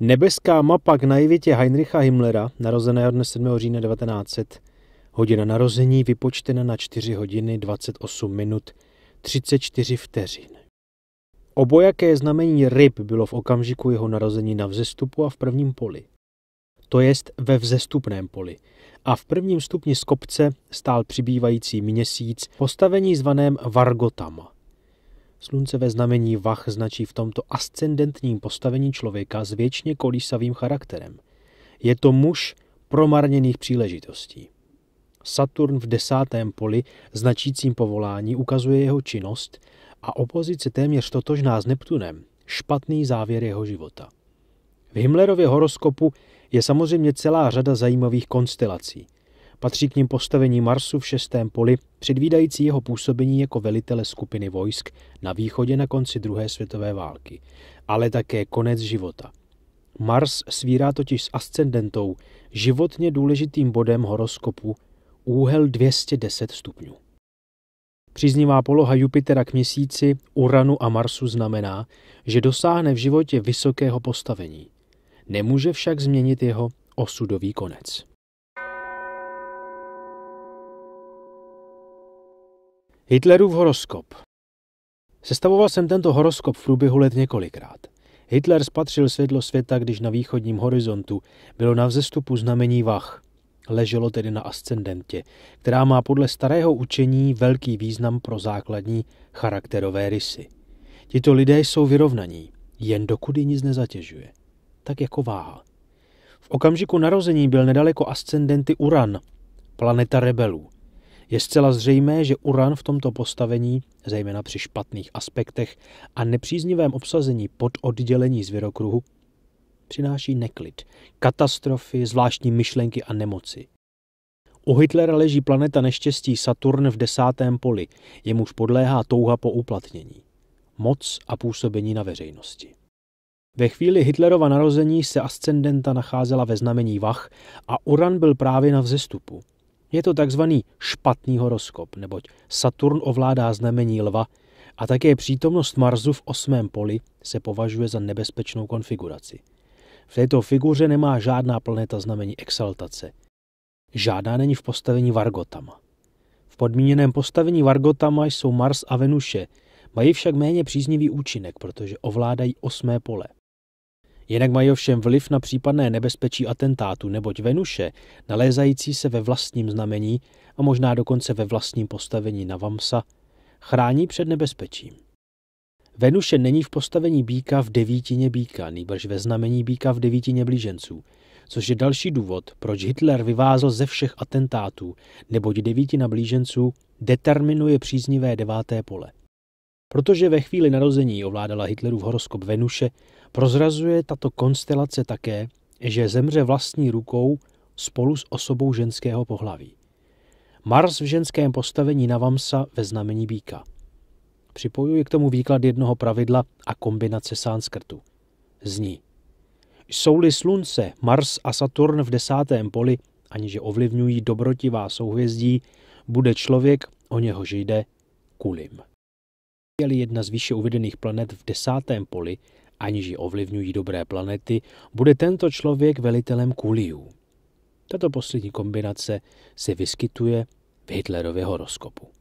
Nebeská mapa k naivitě Heinricha Himmlera, narozeného dne 7. října 1900, hodina narození vypočtena na 4 hodiny 28 minut 34 vteřin. Obojaké znamení ryb bylo v okamžiku jeho narození na vzestupu a v prvním poli. To jest ve vzestupném poli. A v prvním stupni z kopce stál přibývající měsíc postavení zvaném Vargotama – Slunce ve znamení Vach značí v tomto ascendentním postavení člověka s věčně kolísavým charakterem. Je to muž promarněných příležitostí. Saturn v desátém poli, značícím povolání, ukazuje jeho činnost a opozice téměř totožná s Neptunem, špatný závěr jeho života. V Himmlerově horoskopu je samozřejmě celá řada zajímavých konstelací – Patří k nim postavení Marsu v šestém poli, předvídající jeho působení jako velitele skupiny vojsk na východě na konci druhé světové války, ale také konec života. Mars svírá totiž s ascendentou, životně důležitým bodem horoskopu, úhel 210 stupňů. Příznivá poloha Jupitera k měsíci, Uranu a Marsu znamená, že dosáhne v životě vysokého postavení. Nemůže však změnit jeho osudový konec. Hitlerův horoskop Sestavoval jsem tento horoskop v průběhu let několikrát. Hitler spatřil světlo světa, když na východním horizontu bylo na vzestupu znamení Vach. Leželo tedy na ascendentě, která má podle starého učení velký význam pro základní charakterové rysy. Tito lidé jsou vyrovnaní, jen dokud ji nic nezatěžuje. Tak jako váha. V okamžiku narození byl nedaleko ascendenty Uran, planeta rebelů – je zcela zřejmé, že uran v tomto postavení, zejména při špatných aspektech a nepříznivém obsazení pod oddělení z přináší neklid, katastrofy, zvláštní myšlenky a nemoci. U Hitlera leží planeta neštěstí Saturn v desátém poli, jemuž podléhá touha po uplatnění. Moc a působení na veřejnosti. Ve chvíli Hitlerova narození se ascendenta nacházela ve znamení Vach a Uran byl právě na vzestupu. Je to takzvaný špatný horoskop, neboť Saturn ovládá znamení lva a také přítomnost Marsu v osmém poli se považuje za nebezpečnou konfiguraci. V této figuře nemá žádná planeta znamení exaltace. Žádná není v postavení Vargotama. V podmíněném postavení Vargotama jsou Mars a Venuše, mají však méně příznivý účinek, protože ovládají osmé pole. Jinak mají ovšem vliv na případné nebezpečí atentátu, neboť Venuše, nalézající se ve vlastním znamení a možná dokonce ve vlastním postavení na Vamsa, chrání před nebezpečím. Venuše není v postavení býka v devítině býka, nýbrž ve znamení býka v devítině blíženců, což je další důvod, proč Hitler vyvázl ze všech atentátů, neboť devítina blíženců determinuje příznivé deváté pole. Protože ve chvíli narození ovládala Hitlerův horoskop Venuše, prozrazuje tato konstelace také, že zemře vlastní rukou spolu s osobou ženského pohlaví. Mars v ženském postavení na Vamsa ve znamení býka. Připojuji k tomu výklad jednoho pravidla a kombinace sánskrtu. Zní. Jsou-li Slunce, Mars a Saturn v desátém poli, aniže ovlivňují dobrotivá souhvězdí, bude člověk, o něhož jde, kulim je li jedna z výše uvedených planet v desátém poli, aniž ji ovlivňují dobré planety, bude tento člověk velitelem kuliů. Tato poslední kombinace se vyskytuje v Hitlerově horoskopu.